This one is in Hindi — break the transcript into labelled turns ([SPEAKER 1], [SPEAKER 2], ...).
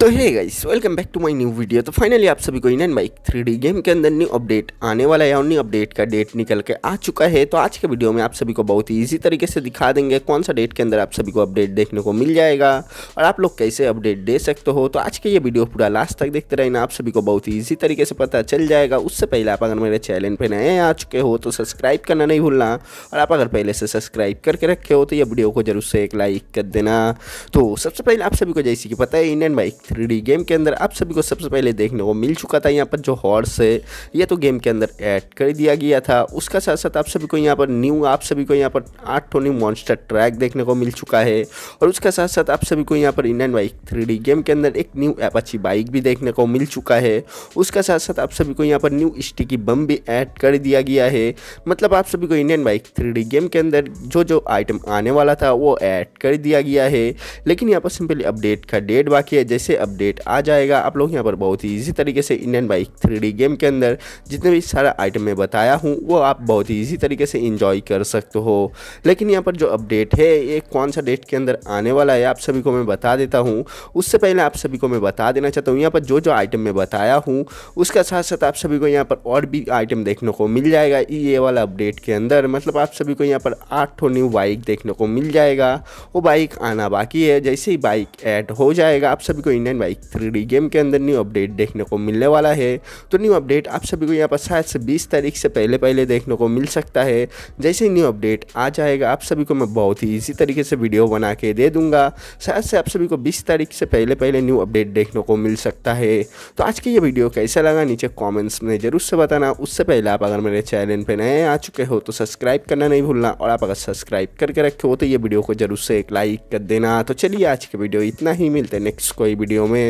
[SPEAKER 1] तो है guys welcome back to my new video तो फाइनली आप सभी को इनन बाइक थ्री गेम के अंदर न्यू अपडेट आने वाला है और न्यू अपडेट का डेट निकल के आ चुका है तो आज के वीडियो में आप सभी को बहुत ही इजी तरीके से दिखा देंगे कौन सा डेट के अंदर आप सभी को अपडेट देखने को मिल जाएगा और आप लोग कैसे अपडेट दे सकते हो तो आज के ये वीडियो पूरा लास्ट तक देखते रहना आप सभी को बहुत ही ईजी तरीके से पता चल जाएगा उससे पहले आप अगर मेरे चैनल पर नए आ चुके हो तो सब्सक्राइब करना नहीं भूलना और आप अगर पहले से सब्सक्राइब करके रखे हो तो ये वीडियो को जरूर से एक लाइक कर देना तो सबसे पहले आप सभी को जैसे कि पता है इंडियन बाइक थ्री गेम के अंदर आप सभी को सबसे पहले देखने को मिल चुका था यहाँ पर जो हॉर्स है यह तो गेम के अंदर ऐड कर दिया गया था उसका साथ साथ आप सभी को यहाँ पर न्यू आप सभी को यहाँ पर आठ न्यू मॉन्स्टर ट्रैक देखने को मिल चुका है और उसके साथ साथ आप सभी को यहाँ पर इंडियन बाइक थ्री गेम के अंदर एक न्यू एप बाइक भी देखने को मिल चुका है उसका साथ साथ आप सभी को यहाँ पर न्यू स्टिकी बम भी ऐड कर दिया गया है मतलब आप सभी को इंडियन बाइक थ्री गेम के अंदर जो जो आइटम आने वाला था वो ऐड कर दिया गया है लेकिन यहाँ पर सिंपली अपडेट का डेट बाकी है जैसे अपडेट आ जाएगा आप लोग यहाँ पर बहुत ही ईजी तरीके से इंडियन बाइक थ्री गेम के अंदर जितने भी सारा आइटम मैं बताया हूँ वो आप बहुत ही ईजी तरीके से इंजॉय कर सकते हो लेकिन यहाँ पर जो अपडेट है ये कौन सा डेट के अंदर आने वाला है आप सभी को मैं बता देता हूँ उससे पहले आप सभी को मैं बता देना चाहता हूँ यहाँ पर जो जो आइटम मैं बताया हूँ उसका साथ साथ आप सभी को यहाँ पर और भी आइटम देखने को मिल जाएगा ई e ए वाला अपडेट के अंदर मतलब आप सभी को यहाँ पर आठ न्यू बाइक देखने को मिल जाएगा वो बाइक आना बाकी है जैसे ही बाइक ऐड हो जाएगा आप सभी को Indian nine bike three game के अंदर न्यू अपडेट देखने को मिलने वाला है तो न्यू अपडेट आप सभी को यहाँ पर शायद से बीस तारीख से पहले पहले देखने को मिल सकता है जैसे न्यू अपडेट आ जाएगा आप सभी को मैं बहुत ही इसी तरीके से वीडियो बना के दे दूंगा शायद से आप सभी को बीस तारीख से पहले पहले न्यू अपडेट देखने को मिल सकता है तो आज की ये वीडियो कैसा लगा नीचे कॉमेंट्स में ज़रूर से बताना उससे पहले आप अगर मेरे चैनल पर नए आ चुके हो तो सब्सक्राइब करना नहीं भूलना और आप अगर सब्सक्राइब करके रखे हो तो ये वीडियो को जरूर से एक लाइक कर देना तो चलिए आज की वीडियो इतना ही मिलते हैं नेक्स्ट कोई वीडियो No me...